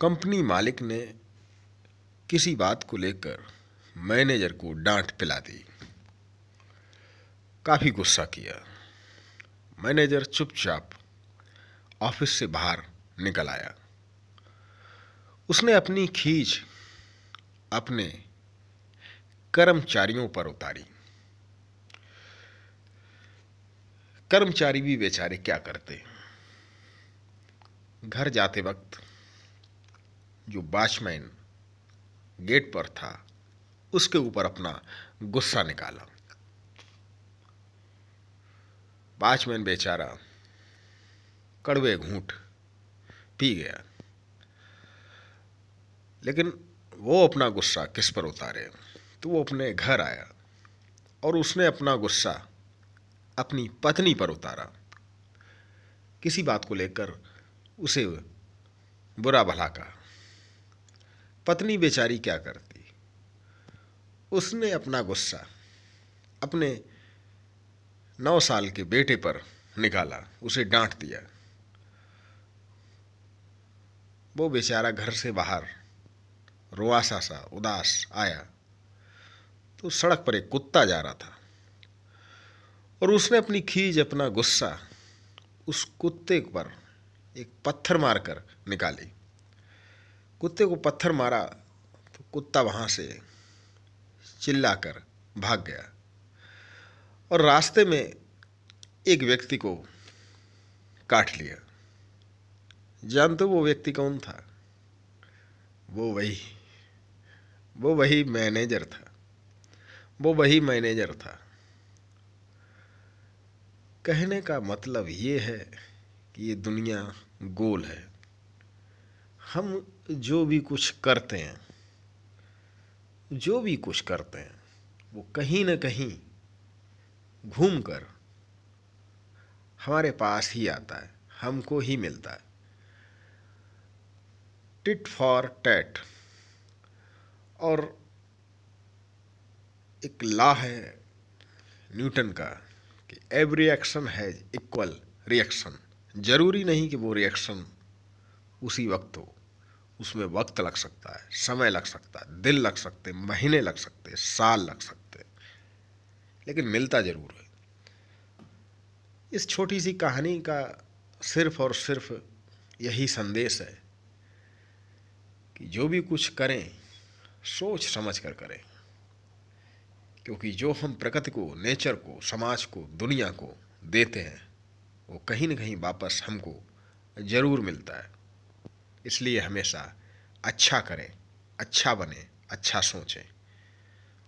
company मालिक ने किसी बात को लेकर मैनेजर को डांट पिला दी काफ़ी गुस्सा किया मैनेजर चुपचाप ऑफिस से बाहर निकल आया उसने अपनी खींच अपने कर्मचारियों पर उतारी कर्मचारी भी बेचारे क्या करते घर जाते वक्त जो वॉचमैन गेट पर था उसके ऊपर अपना गुस्सा निकाला वॉचमैन बेचारा कड़वे घूट पी गया लेकिन वो अपना गुस्सा किस पर उतारे तो वो अपने घर आया और उसने अपना गुस्सा अपनी पत्नी पर उतारा किसी बात को लेकर उसे बुरा भला कहा पत्नी बेचारी क्या करती उसने अपना गुस्सा अपने नौ साल के बेटे पर निकाला उसे डांट दिया वो बेचारा घर से बाहर रुआसा सा उदास आया तो सड़क पर एक कुत्ता जा रहा था और उसने अपनी खीज अपना गुस्सा उस कुत्ते पर एक पत्थर मारकर निकाली कुत्ते को पत्थर मारा तो कुत्ता वहाँ से चिल्लाकर भाग गया और रास्ते में एक व्यक्ति को काट लिया जानते तो वो व्यक्ति कौन था वो वही वो वही मैनेजर था वो वही मैनेजर था कहने का मतलब ये है कि ये दुनिया गोल है हम जो भी कुछ करते हैं जो भी कुछ करते हैं वो कहीं ना कहीं घूम कर हमारे पास ही आता है हमको ही मिलता है टिट फॉर टैट और एक ला है न्यूटन का कि every action has equal reaction ज़रूरी नहीं कि वो रिएक्शन उसी वक्त हो उसमें वक्त लग सकता है समय लग सकता है दिल लग सकते महीने लग सकते साल लग सकते लेकिन मिलता ज़रूर है इस छोटी सी कहानी का सिर्फ और सिर्फ यही संदेश है कि जो भी कुछ करें सोच समझ कर करें क्योंकि जो हम प्रकृति को नेचर को समाज को दुनिया को देते हैं वो कहीं ना कहीं वापस हमको ज़रूर मिलता है इसलिए हमेशा अच्छा करें अच्छा बने अच्छा सोचें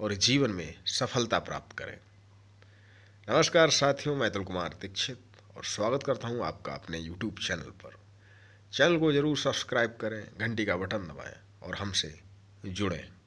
और जीवन में सफलता प्राप्त करें नमस्कार साथियों मैं अतुल कुमार दीक्षित और स्वागत करता हूं आपका अपने यूट्यूब चैनल पर चैनल को ज़रूर सब्सक्राइब करें घंटी का बटन दबाएं और हमसे जुड़ें